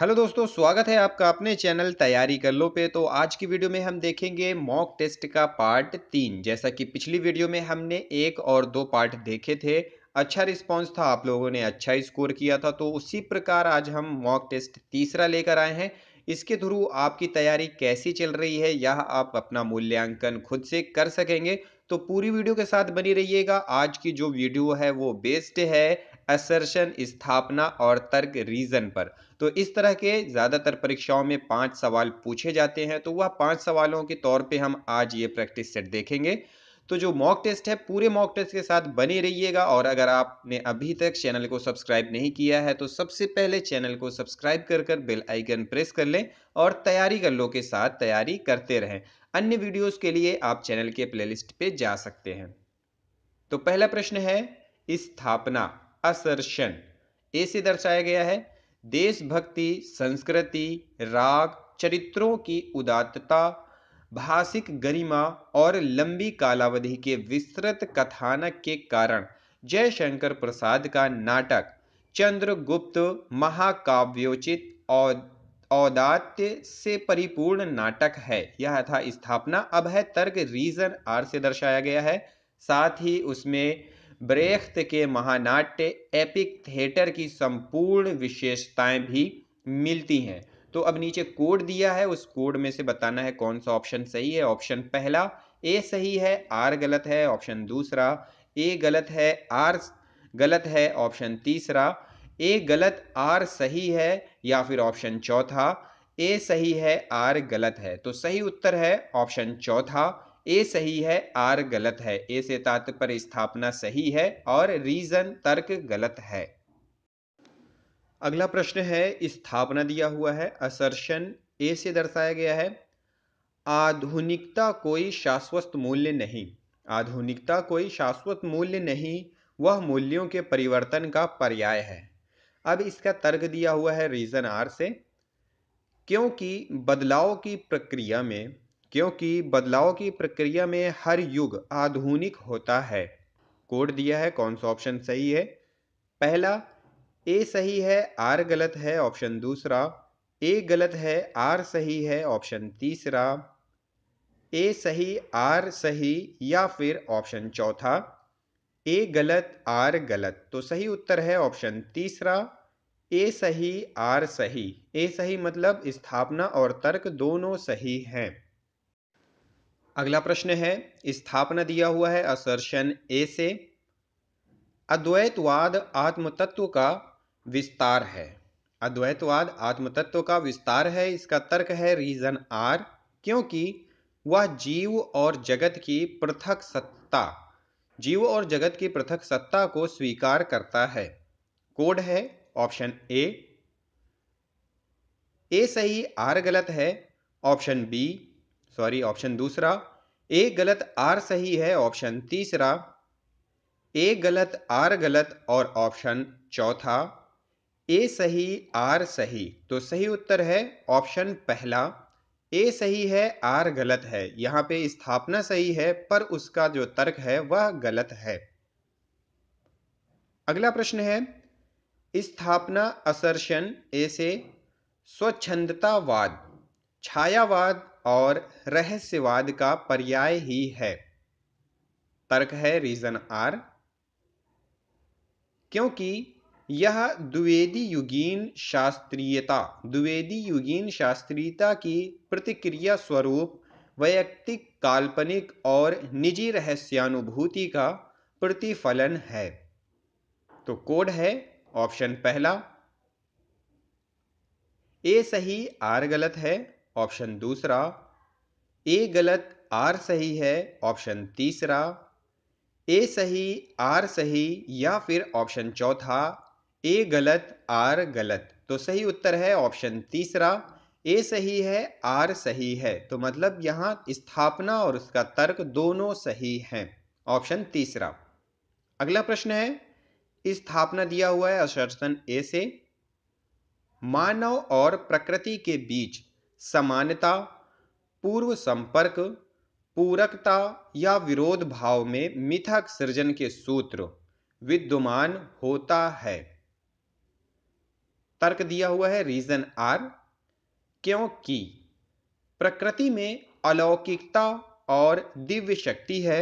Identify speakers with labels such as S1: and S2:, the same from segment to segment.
S1: hello दोस्तों स्वागत है आपका अपने चैनल तैयारी कर लो पे तो आज की वीडियो में हम देखेंगे मॉक टेस्ट का पार्ट तीन जैसा कि पिछली वीडियो में हमने एक और दो पार्ट देखे थे अच्छा रिस्पांस था आप लोगों ने अच्छा स्कोर किया था तो उसी प्रकार आज हम मॉक टेस्ट तीसरा लेकर आए हैं इसके थ्रू आपकी तैयारी कैसी चल रही है यह आप अपना मूल्यांकन खुद से कर सकेंगे तो पूरी वीडियो के साथ बनी रहिएगा आज की जो वीडियो है वो बेस्ड है असर्शन स्थापना और तर्क रीजन पर तो इस तरह के ज़्यादातर परीक्षाओं में पांच सवाल पूछे जाते हैं तो वह पांच सवालों के तौर पे हम आज ये प्रैक्टिस सेट देखेंगे तो जो मॉक टेस्ट है पूरे मॉक टेस्ट के साथ बने रहिएगा और अगर आपने अभी तक चैनल को सब्सक्राइब नहीं किया है तो सबसे पहले चैनल को सब्सक्राइब कर कर बेल आइकन प्रेस कर लें और तैयारी कर लो के साथ तैयारी करते रहें अन्य वीडियोस के लिए आप चैनल के प्लेलिस्ट पे जा सकते हैं तो पहला प्रश्न है स्थापना असर्शन ए से दर्शाया गया है देशभक्ति संस्कृति राग चरित्रों की उदात्तता भाषिक गरिमा और लंबी कालावधि के विस्तृत कथानक के कारण जयशंकर प्रसाद का नाटक चंद्रगुप्त महाकाव्योचित औदात्य से परिपूर्ण नाटक है यह था स्थापना अब है तर्क रीजन आर से दर्शाया गया है साथ ही उसमें ब्रेख्त के महानाट्य एपिक थिएटर की संपूर्ण विशेषताएं भी मिलती हैं तो अब नीचे कोड दिया है उस कोड में से बताना है कौन सा ऑप्शन सही है ऑप्शन पहला ए सही है आर गलत है ऑप्शन दूसरा ए गलत है आर गलत है ऑप्शन तीसरा ए गलत आर सही है या फिर ऑप्शन चौथा ए सही है आर गलत है तो सही उत्तर है ऑप्शन चौथा ए सही है आर गलत है ए से तात्पर्य स्थापना सही है और रीजन तर्क गलत है अगला प्रश्न है स्थापना दिया हुआ है असर्शन ए से दर्शाया गया है आधुनिकता कोई शाश्वत मूल्य नहीं आधुनिकता कोई शाश्वत मूल्य नहीं वह मूल्यों के परिवर्तन का पर्याय है अब इसका तर्क दिया हुआ है रीजन आर से क्योंकि बदलाव की प्रक्रिया में क्योंकि बदलाव की प्रक्रिया में हर युग आधुनिक होता है कोड दिया है कौन सा ऑप्शन सही है पहला ए सही है आर गलत है ऑप्शन दूसरा ए गलत है आर सही है ऑप्शन तीसरा ए सही आर सही या फिर ऑप्शन चौथा ए गलत आर गलत तो सही उत्तर है ऑप्शन तीसरा ए सही आर सही ए सही मतलब स्थापना और तर्क दोनों सही हैं अगला प्रश्न है स्थापना दिया हुआ है असर्शन ए से अद्वैतवाद आत्मतत्व का विस्तार है अद्वैतवाद आत्मतत्व का विस्तार है इसका तर्क है रीजन आर क्योंकि वह जीव और जगत की पृथक सत्ता जीव और जगत की पृथक सत्ता को स्वीकार करता है कोड है ऑप्शन ए ए सही आर गलत है ऑप्शन बी सॉरी ऑप्शन दूसरा ए गलत आर सही है ऑप्शन तीसरा ए गलत आर गलत और ऑप्शन चौथा ए सही आर सही तो सही उत्तर है ऑप्शन पहला ए सही है आर गलत है यहां पे स्थापना सही है पर उसका जो तर्क है वह गलत है अगला प्रश्न है स्थापना असर्शन ए से स्वच्छंदतावाद छायावाद और रहस्यवाद का पर्याय ही है तर्क है रीज़न आर क्योंकि यह द्विवेदी युगीन शास्त्रीयता द्विवेदी युगीन शास्त्रीयता की प्रतिक्रिया स्वरूप वैयक्तिक काल्पनिक और निजी रहस्यानुभूति का प्रतिफलन है तो कोड है ऑप्शन पहला ए सही आर गलत है ऑप्शन दूसरा ए गलत आर सही है ऑप्शन तीसरा ए सही आर सही या फिर ऑप्शन चौथा ए गलत आर गलत तो सही उत्तर है ऑप्शन तीसरा ए सही है आर सही है तो मतलब यहाँ स्थापना और उसका तर्क दोनों सही हैं ऑप्शन तीसरा अगला प्रश्न है स्थापना दिया हुआ है असर्शन ए से मानव और प्रकृति के बीच समानता पूर्व संपर्क पूरकता या विरोध भाव में मिथक सृजन के सूत्र विद्यमान होता है तर्क दिया हुआ है रीजन आर क्योंकि प्रकृति में अलौकिकता और दिव्य शक्ति है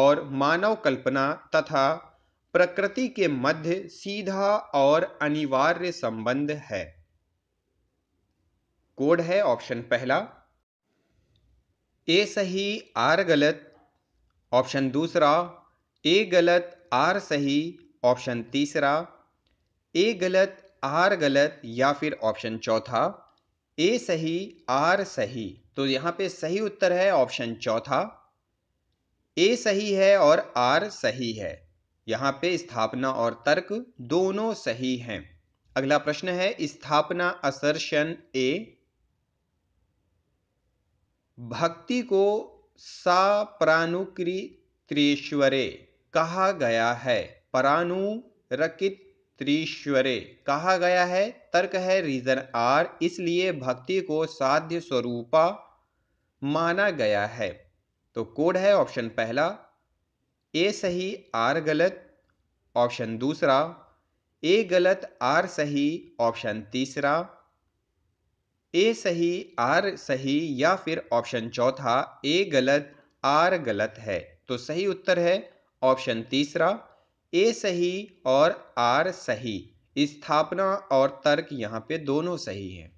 S1: और मानव कल्पना तथा प्रकृति के मध्य सीधा और अनिवार्य संबंध है कोड है ऑप्शन पहला ए सही आर गलत ऑप्शन दूसरा ए गलत आर सही ऑप्शन तीसरा ए गलत आर गलत या फिर ऑप्शन चौथा ए सही आर सही तो यहाँ पे सही उत्तर है ऑप्शन चौथा ए सही है और आर सही है यहाँ पे स्थापना और तर्क दोनों सही हैं अगला प्रश्न है स्थापना असर्शन ए भक्ति को सा प्रानुकृतीश्वरे कहा गया है रकित त्रीश्वरे कहा गया है तर्क है रीजन आर इसलिए भक्ति को साध्य स्वरूपा माना गया है तो कोड है ऑप्शन पहला ए सही आर गलत ऑप्शन दूसरा ए गलत आर सही ऑप्शन तीसरा ए सही आर सही या फिर ऑप्शन चौथा ए गलत आर गलत है तो सही उत्तर है ऑप्शन तीसरा ए सही और आर सही स्थापना और तर्क यहाँ पे दोनों सही हैं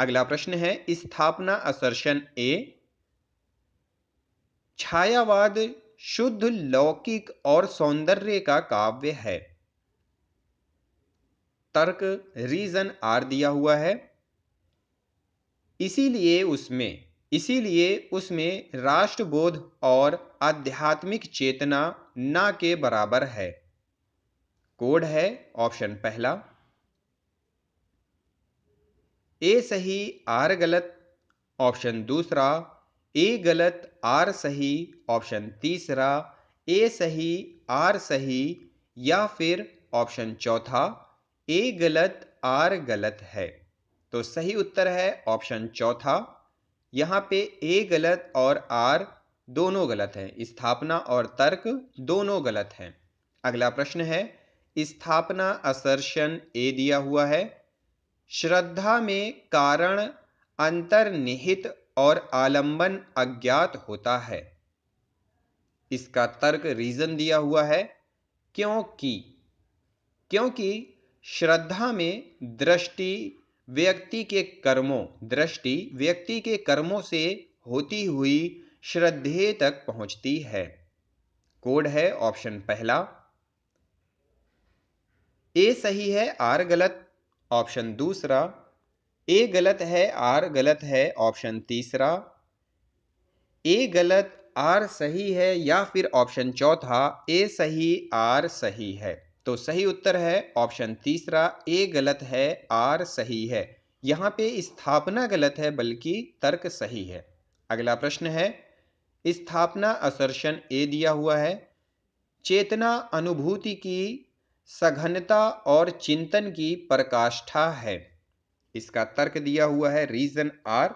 S1: अगला प्रश्न है स्थापना असर्शन ए छायावाद शुद्ध लौकिक और सौंदर्य का काव्य है तर्क रीजन आर दिया हुआ है इसीलिए उसमें इसीलिए उसमें राष्ट्रबोध और आध्यात्मिक चेतना ना के बराबर है कोड है ऑप्शन पहला ए सही आर गलत ऑप्शन दूसरा ए गलत आर सही ऑप्शन तीसरा ए सही आर सही या फिर ऑप्शन चौथा ए गलत आर गलत है तो सही उत्तर है ऑप्शन चौथा यहाँ पे ए गलत और आर दोनों गलत हैं स्थापना और तर्क दोनों गलत हैं अगला प्रश्न है स्थापना असर्शन ए दिया हुआ है श्रद्धा में कारण अंतर्निहित और आलंबन अज्ञात होता है इसका तर्क रीजन दिया हुआ है क्योंकि क्योंकि श्रद्धा में दृष्टि व्यक्ति के कर्मों दृष्टि व्यक्ति के कर्मों से होती हुई श्रद्धे तक पहुंचती है कोड है ऑप्शन पहला ए सही है आर गलत ऑप्शन दूसरा ए गलत है आर गलत है ऑप्शन तीसरा ए गलत आर सही है या फिर ऑप्शन चौथा ए सही आर सही है तो सही उत्तर है ऑप्शन तीसरा ए गलत है आर सही है यहाँ पे स्थापना गलत है बल्कि तर्क सही है अगला प्रश्न है स्थापना असर्शन ए दिया हुआ है चेतना अनुभूति की सघनता और चिंतन की प्रकाष्ठा है इसका तर्क दिया हुआ है रीजन आर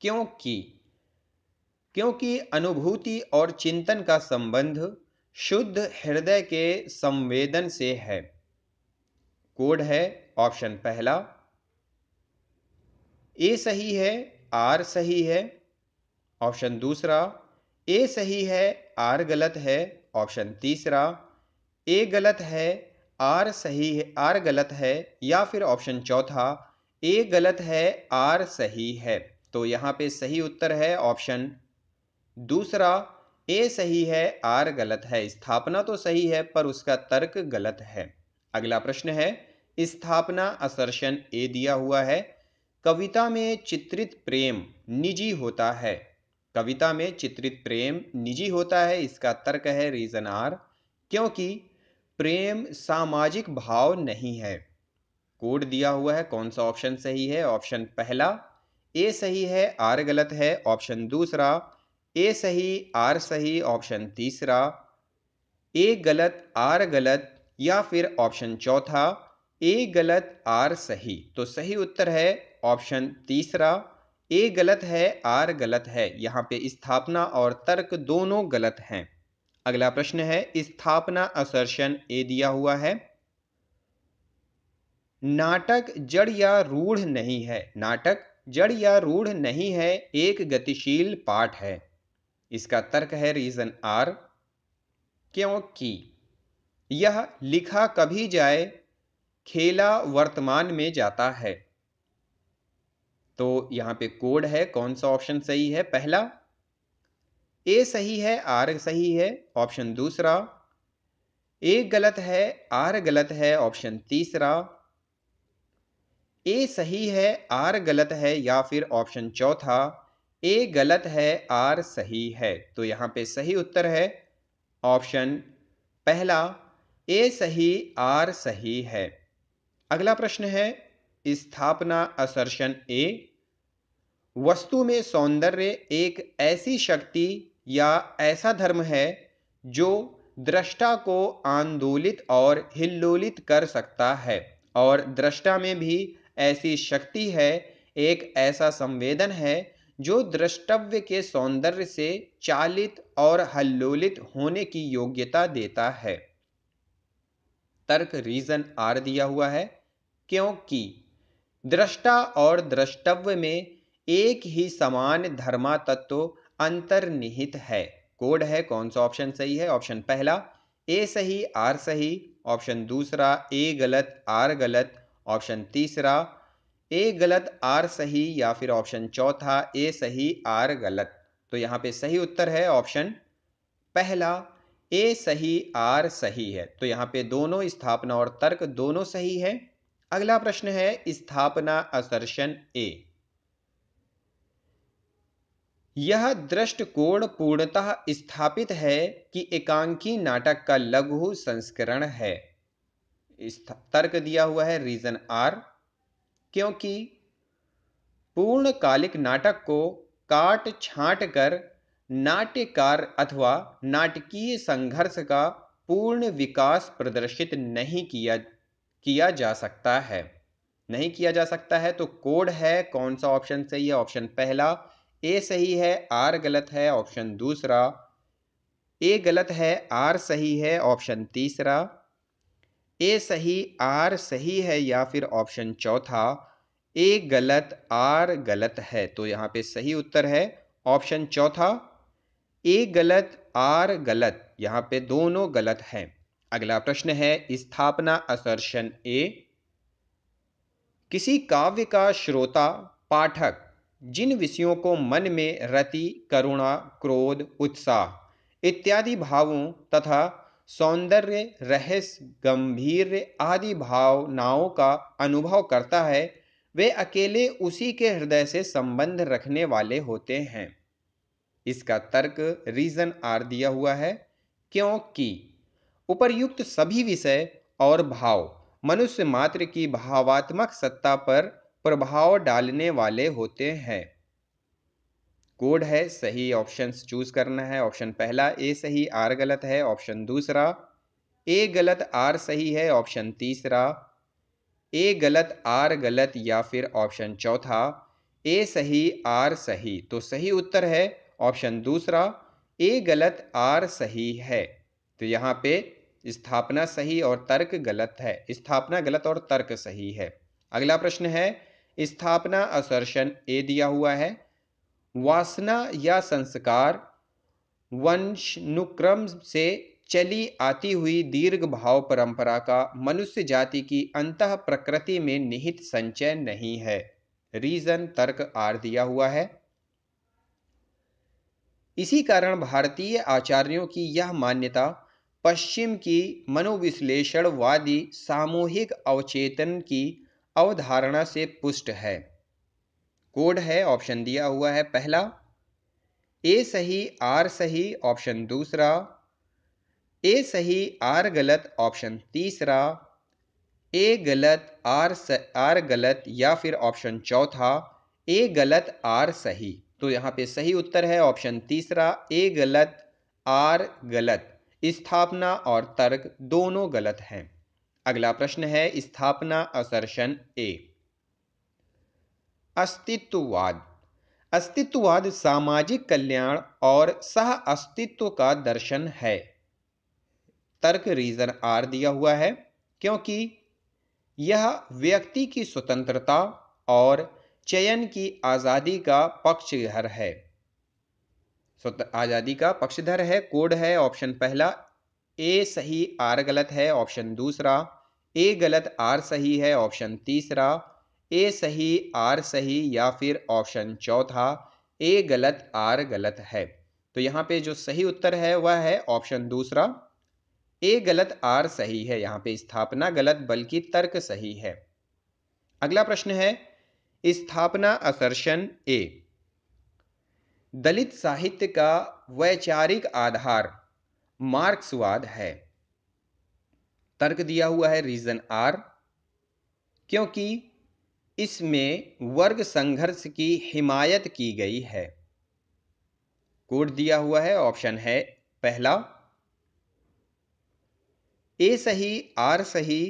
S1: क्योंकि क्योंकि अनुभूति और चिंतन का संबंध शुद्ध हृदय के संवेदन से है कोड है ऑप्शन पहला ए सही है आर सही है ऑप्शन दूसरा ए सही है आर गलत है ऑप्शन तीसरा ए गलत है आर सही है आर गलत है या फिर ऑप्शन चौथा ए गलत है आर सही है तो यहाँ पे सही उत्तर है ऑप्शन दूसरा ए सही है आर गलत है स्थापना तो सही है पर उसका तर्क गलत है अगला प्रश्न है स्थापना असर्शन ए दिया हुआ है कविता में चित्रित प्रेम निजी होता है कविता में चित्रित प्रेम निजी होता है इसका तर्क है रीजन आर क्योंकि प्रेम सामाजिक भाव नहीं है कोड दिया हुआ है कौन सा ऑप्शन सही है ऑप्शन पहला ए सही है आर गलत है ऑप्शन दूसरा ए सही आर सही ऑप्शन तीसरा ए गलत आर गलत या फिर ऑप्शन चौथा ए गलत आर सही तो सही उत्तर है ऑप्शन तीसरा ए गलत है आर गलत है यहाँ पे स्थापना और तर्क दोनों गलत हैं अगला प्रश्न है स्थापना असर्शन ए दिया हुआ है नाटक जड़ या रूढ़ नहीं है नाटक जड़ या रूढ़ नहीं है एक गतिशील पाठ है इसका तर्क है रीज़न आर क्योंकि यह लिखा कभी जाए खेला वर्तमान में जाता है तो यहां पे कोड है कौन सा ऑप्शन सही है पहला ए सही है आर सही है ऑप्शन दूसरा ए गलत है आर गलत है ऑप्शन तीसरा ए सही है आर गलत है या फिर ऑप्शन चौथा ए गलत है आर सही है तो यहाँ पे सही उत्तर है ऑप्शन पहला ए सही आर सही है अगला प्रश्न है स्थापना असर्शन ए वस्तु में सौंदर्य एक ऐसी शक्ति या ऐसा धर्म है जो दृष्टा को आंदोलित और हिल्लोलित कर सकता है और दृष्टा में भी ऐसी शक्ति है एक ऐसा संवेदन है जो द्रष्टव्य के सौंदर्य से चालित और हल्लोलित होने की योग्यता देता है तर्क रीजन आर दिया हुआ है क्योंकि दृष्टा और द्रष्टव्य में एक ही समान धर्मा तत्व अंतर्निहित है कोड है कौन सा ऑप्शन सही है ऑप्शन पहला ए सही आर सही ऑप्शन दूसरा ए गलत आर गलत ऑप्शन तीसरा ए गलत आर सही या फिर ऑप्शन चौथा ए सही आर गलत तो यहाँ पे सही उत्तर है ऑप्शन पहला ए सही आर सही है तो यहाँ पे दोनों स्थापना और तर्क दोनों सही है अगला प्रश्न है स्थापना असर्शन ए यह दृष्टकोण पूर्णतः स्थापित है कि एकांकी नाटक का लघु संस्करण है तर्क दिया हुआ है रीजन आर क्योंकि पूर्णकालिक नाटक को काट छाट कर नाट्यकार अथवा नाटकीय संघर्ष का पूर्ण विकास प्रदर्शित नहीं किया किया जा सकता है नहीं किया जा सकता है तो कोड है कौन सा ऑप्शन सही है ऑप्शन पहला ए सही है आर गलत है ऑप्शन दूसरा ए गलत है आर सही है ऑप्शन तीसरा ए सही आर सही है या फिर ऑप्शन चौथा ए गलत आर गलत है तो यहाँ पे सही उत्तर है ऑप्शन चौथा ए गलत आर गलत यहाँ पे दोनों गलत है अगला प्रश्न है स्थापना असर्शन ए किसी काव्य का श्रोता पाठक जिन विषयों को मन में रति करुणा क्रोध उत्साह इत्यादि भावों तथा सौंदर्य रहस्य गंभीर आदि भावनाओं का अनुभव करता है वे अकेले उसी के हृदय से संबंध रखने वाले होते हैं इसका तर्क रीजन आर दिया हुआ है क्योंकि उपरयुक्त सभी विषय और भाव मनुष्य मात्र की भावात्मक सत्ता पर प्रभाव डालने वाले होते हैं कोड है सही ऑप्शन चूज करना है ऑप्शन पहला ए सही आर गलत है ऑप्शन दूसरा ए गलत आर सही है ऑप्शन तीसरा ए गलत आर गलत या फिर ऑप्शन चौथा ए सही आर सही तो सही उत्तर है ऑप्शन दूसरा ए गलत आर सही है तो यहाँ पे स्थापना सही और तर्क गलत है स्थापना गलत और तर्क सही है अगला प्रश्न है स्थापना असर्शन ए दिया हुआ है वासना या संस्कार वंशनुक्रम से चली आती हुई दीर्घ भाव परंपरा का मनुष्य जाति की अंत प्रकृति में निहित संचय नहीं है रीजन तर्क आर दिया हुआ है इसी कारण भारतीय आचार्यों की यह मान्यता पश्चिम की मनोविश्लेषणवादी सामूहिक अवचेतन की अवधारणा से पुष्ट है कोड है ऑप्शन दिया हुआ है पहला ए सही आर सही ऑप्शन दूसरा ए सही आर गलत ऑप्शन तीसरा ए गलत आर स, आर गलत या फिर ऑप्शन चौथा ए गलत आर सही तो यहाँ पे सही उत्तर है ऑप्शन तीसरा ए गलत आर गलत स्थापना और तर्क दोनों गलत हैं अगला प्रश्न है स्थापना असर्शन ए अस्तित्ववाद अस्तित्ववाद सामाजिक कल्याण और सह अस्तित्व का दर्शन है तर्क रीजन आर दिया हुआ है क्योंकि यह व्यक्ति की स्वतंत्रता और चयन की आज़ादी का पक्षधर है आज़ादी का पक्षधर है कोड है ऑप्शन पहला ए सही आर गलत है ऑप्शन दूसरा ए गलत आर सही है ऑप्शन तीसरा ए सही आर सही या फिर ऑप्शन चौथा ए गलत आर गलत है तो यहाँ पे जो सही उत्तर है वह है ऑप्शन दूसरा ए गलत आर सही है यहाँ पे स्थापना गलत बल्कि तर्क सही है अगला प्रश्न है स्थापना असर्शन ए दलित साहित्य का वैचारिक आधार मार्क्सवाद है तर्क दिया हुआ है रीजन आर क्योंकि इसमें वर्ग संघर्ष की हिमायत की गई है कोड दिया हुआ है ऑप्शन है पहला ए सही आर सही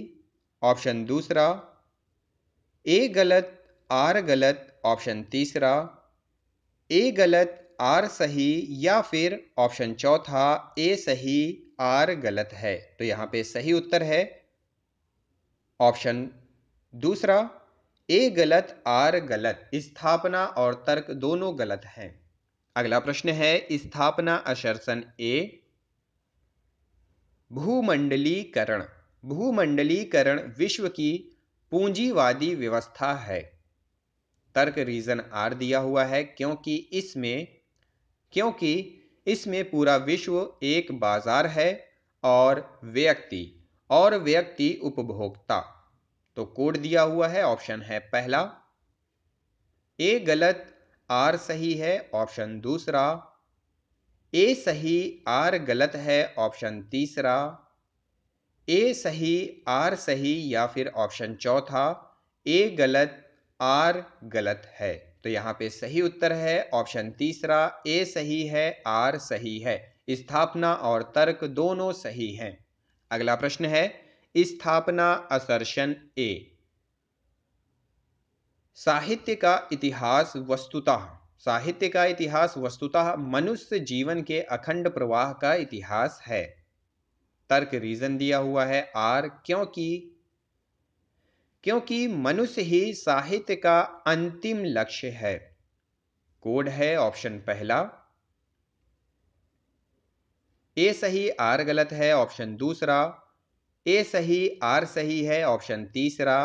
S1: ऑप्शन दूसरा ए गलत आर गलत ऑप्शन तीसरा ए गलत आर सही या फिर ऑप्शन चौथा ए सही आर गलत है तो यहां पे सही उत्तर है ऑप्शन दूसरा ए गलत आर गलत स्थापना और तर्क दोनों गलत हैं अगला प्रश्न है स्थापना अशर्सन ए भूमंडलीकरण भूमंडलीकरण विश्व की पूंजीवादी व्यवस्था है तर्क रीजन आर दिया हुआ है क्योंकि इसमें क्योंकि इसमें पूरा विश्व एक बाजार है और व्यक्ति और व्यक्ति उपभोक्ता तो कोड दिया हुआ है ऑप्शन है पहला ए गलत आर सही है ऑप्शन दूसरा ए सही आर गलत है ऑप्शन तीसरा ए सही आर सही या फिर ऑप्शन चौथा ए गलत आर गलत है तो यहाँ पे सही उत्तर है ऑप्शन तीसरा ए सही है आर सही है स्थापना और तर्क दोनों सही हैं अगला प्रश्न है स्थापना असर्शन ए साहित्य का इतिहास वस्तुतः साहित्य का इतिहास वस्तुतः मनुष्य जीवन के अखंड प्रवाह का इतिहास है तर्क रीजन दिया हुआ है आर क्योंकि क्योंकि मनुष्य ही साहित्य का अंतिम लक्ष्य है कोड है ऑप्शन पहला ए सही आर गलत है ऑप्शन दूसरा ए सही आर सही है ऑप्शन तीसरा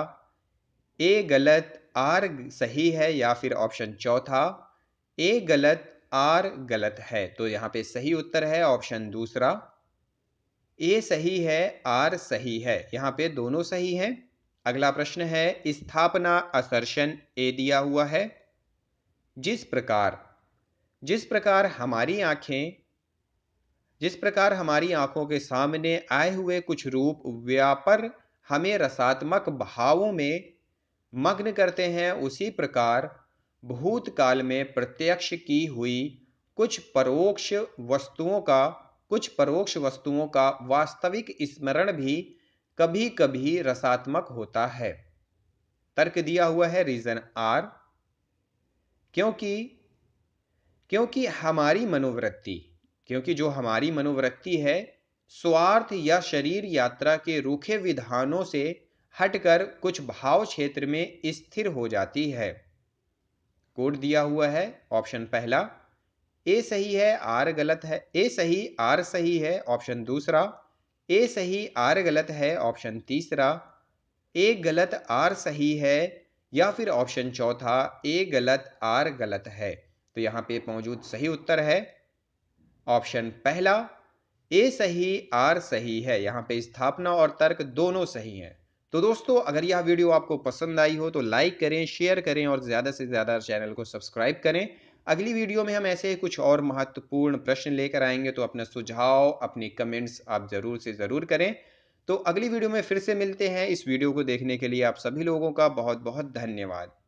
S1: ए गलत आर सही है या फिर ऑप्शन चौथा ए गलत आर गलत है तो यहाँ पे सही उत्तर है ऑप्शन दूसरा ए सही है आर सही है यहाँ पे दोनों सही हैं अगला प्रश्न है स्थापना असर्शन ए दिया हुआ है जिस प्रकार जिस प्रकार हमारी आंखें जिस प्रकार हमारी आंखों के सामने आए हुए कुछ रूप व्यापर हमें रसात्मक भावों में मग्न करते हैं उसी प्रकार भूतकाल में प्रत्यक्ष की हुई कुछ परोक्ष वस्तुओं का कुछ परोक्ष वस्तुओं का वास्तविक स्मरण भी कभी कभी रसात्मक होता है तर्क दिया हुआ है रीजन आर क्योंकि क्योंकि हमारी मनोवृत्ति क्योंकि जो हमारी मनोवृत्ति है स्वार्थ या शरीर यात्रा के रूखे विधानों से हटकर कुछ भाव क्षेत्र में स्थिर हो जाती है कोड दिया हुआ है ऑप्शन पहला ए सही है आर गलत है ए सही आर सही है ऑप्शन दूसरा ए सही आर गलत है ऑप्शन तीसरा ए गलत आर सही है या फिर ऑप्शन चौथा ए गलत आर गलत है तो यहाँ पे मौजूद सही उत्तर है ऑप्शन पहला ए सही आर सही है यहाँ पे स्थापना और तर्क दोनों सही हैं तो दोस्तों अगर यह वीडियो आपको पसंद आई हो तो लाइक करें शेयर करें और ज़्यादा से ज़्यादा चैनल को सब्सक्राइब करें अगली वीडियो में हम ऐसे ही कुछ और महत्वपूर्ण प्रश्न लेकर आएंगे तो अपना सुझाव अपनी कमेंट्स आप ज़रूर से ज़रूर करें तो अगली वीडियो में फिर से मिलते हैं इस वीडियो को देखने के लिए आप सभी लोगों का बहुत बहुत धन्यवाद